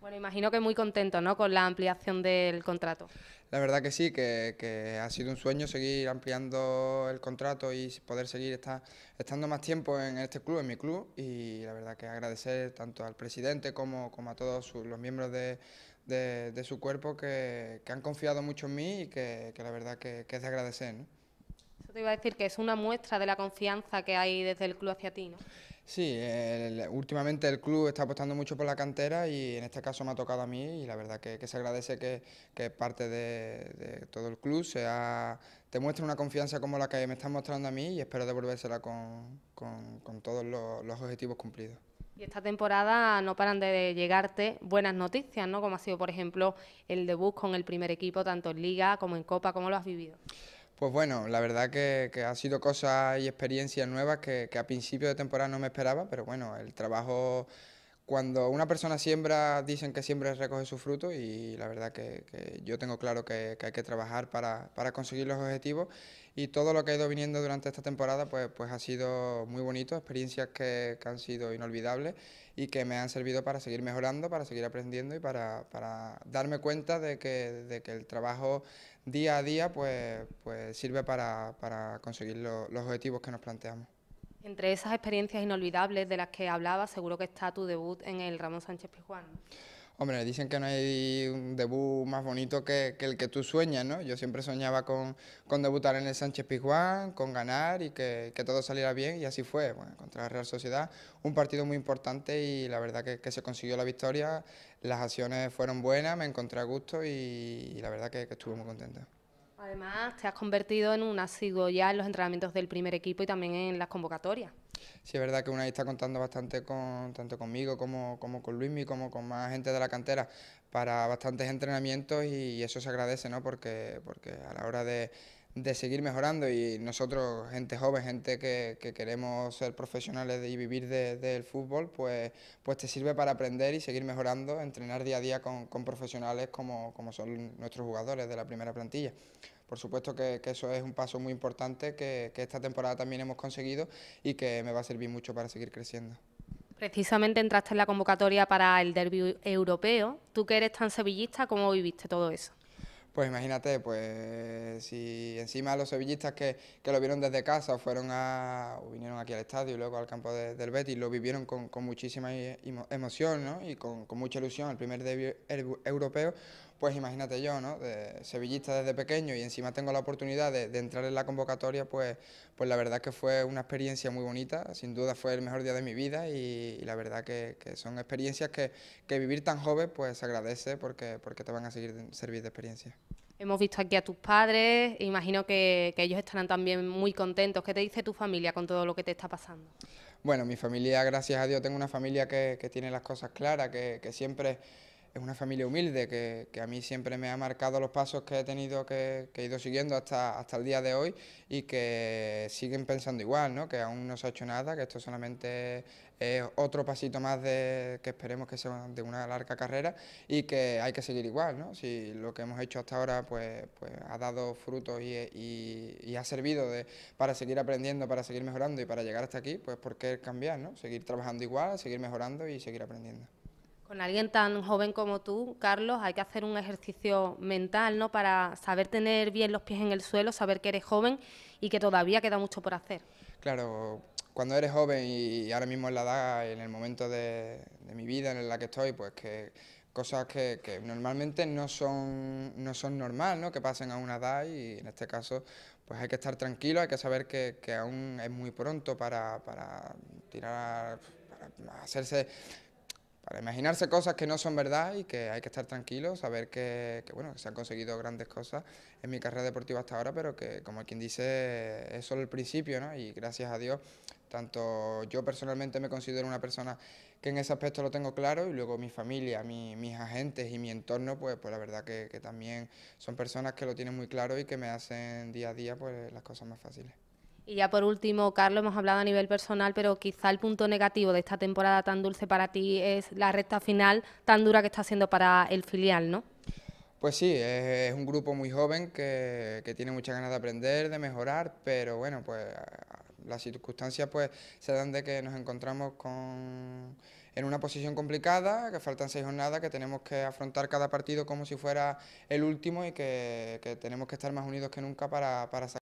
Bueno, imagino que muy contento ¿no? con la ampliación del contrato. La verdad que sí, que, ha sido un sueño seguir ampliando el contrato y poder seguir estando más tiempo en este club, en mi club, y la verdad que agradecer tanto al presidente como, como a todos los miembros de, de, su cuerpo que, han confiado mucho en mí y que, que la verdad que, es de agradecer. ¿no? Eso te iba a decir que es una muestra de la confianza que hay desde el club hacia ti, ¿no? Sí, el, últimamente el club está apostando mucho por la cantera y en este caso me ha tocado a mí y la verdad que, se agradece que, que parte de, todo el club te muestre una confianza como la que me están mostrando a mí y espero devolvérsela con, todos los, los, objetivos cumplidos. Y esta temporada no paran de llegarte buenas noticias, ¿no? Como ha sido, por ejemplo, el debut con el primer equipo, tanto en Liga como en Copa, ¿cómo lo has vivido? Pues bueno, la verdad que, ha sido cosas y experiencias nuevas que, que a principio de temporada no me esperaba, pero bueno, el trabajo cuando una persona siembra, dicen que siembra recoge su fruto y la verdad que, yo tengo claro que, hay que trabajar para, conseguir los objetivos y todo lo que ha ido viniendo durante esta temporada pues, pues ha sido muy bonito, experiencias que, han sido inolvidables y que me han servido para seguir mejorando, para seguir aprendiendo y para, darme cuenta de que, el trabajo día a día pues, pues sirve para, conseguir los objetivos que nos planteamos. Entre esas experiencias inolvidables de las que hablaba, seguro que está tu debut en el Ramón Sánchez Pizjuán. Hombre, dicen que no hay un debut más bonito que, el que tú sueñas, ¿no? Yo siempre soñaba con, debutar en el Sánchez Pizjuán, con ganar y que, todo saliera bien y así fue. Bueno, contra la Real Sociedad, un partido muy importante y la verdad que, que se consiguió la victoria, las acciones fueron buenas, me encontré a gusto y, la verdad que, que estuve muy contento. Además, te has convertido en un asiduo ya en los entrenamientos del primer equipo y también en las convocatorias. Sí, es verdad que una está contando bastante con, tanto conmigo como, como con Luismi, como con más gente de la cantera, para bastantes entrenamientos y, y eso se agradece, ¿no? Porque, porque a la hora de de seguir mejorando y nosotros, gente joven, gente que, queremos ser profesionales y vivir del fútbol, pues, pues te sirve para aprender y seguir mejorando, entrenar día a día con, profesionales como, como, son nuestros jugadores de la primera plantilla. Por supuesto que, eso es un paso muy importante que, esta temporada también hemos conseguido y que me va a servir mucho para seguir creciendo. Precisamente entraste en la convocatoria para el derbi europeo. Tú que eres tan sevillista, ¿cómo viviste todo eso? pues imagínate, pues si encima los sevillistas que, lo vieron desde casa fueron a, o vinieron aquí al estadio y luego al campo del Betis, lo vivieron con, muchísima e-, emoción ¿no? y con, con, mucha ilusión el primer debut europeo, pues imagínate yo, ¿no? De sevillista desde pequeño y encima tengo la oportunidad de, entrar en la convocatoria, pues, pues la verdad que fue una experiencia muy bonita, sin duda fue el mejor día de mi vida y, la verdad que, son experiencias que, vivir tan joven pues agradece porque, porque te van a seguir servir de experiencia. Hemos visto aquí a tus padres, imagino que, ellos estarán también muy contentos. ¿Qué te dice tu familia con todo lo que te está pasando? Bueno, mi familia, gracias a Dios, tengo una familia que, tiene las cosas claras, que, que siempre es una familia humilde que, a mí siempre me ha marcado los pasos que he tenido que, que, he ido siguiendo hasta, hasta el día de hoy y que siguen pensando igual, ¿no? que aún no se ha hecho nada, que esto solamente es otro pasito más de, que esperemos que sea de una larga carrera y que hay que seguir igual. ¿no? Si lo que hemos hecho hasta ahora pues, pues ha dado frutos y, ha servido de, para seguir aprendiendo, para seguir mejorando y para llegar hasta aquí, pues ¿por qué cambiar? ¿no? Seguir trabajando igual, seguir mejorando y seguir aprendiendo. Con alguien tan joven como tú, Carlos, hay que hacer un ejercicio mental, ¿no? Para saber tener bien los pies en el suelo, saber que eres joven y que todavía queda mucho por hacer. Claro, cuando eres joven y ahora mismo en la edad, en el momento de, mi vida en la que estoy, pues que cosas que, normalmente no son, no son normal, ¿no? que pasen a una edad y en este caso pues hay que estar tranquilo, hay que saber que, aún es muy pronto para, para tirar, para hacerse para imaginarse cosas que no son verdad y que hay que estar tranquilos, saber que, bueno, se han conseguido grandes cosas en mi carrera deportiva hasta ahora, pero que como quien dice es solo el principio, ¿no? Y gracias a Dios, tanto yo personalmente me considero una persona que en ese aspecto lo tengo claro y luego mi familia, mis agentes y mi entorno, pues, pues la verdad que, que también son personas que lo tienen muy claro y que me hacen día a día pues, las cosas más fáciles. Y ya por último, Carlos, hemos hablado a nivel personal, pero quizá el punto negativo de esta temporada tan dulce para ti es la recta final tan dura que está siendo para el filial, ¿no? Pues sí, es, un grupo muy joven que, tiene muchas ganas de aprender, de mejorar, pero bueno, pues las circunstancias pues se dan de que nos encontramos con, en una posición complicada, que faltan seis jornadas, que tenemos que afrontar cada partido como si fuera el último y que, tenemos que estar más unidos que nunca para, para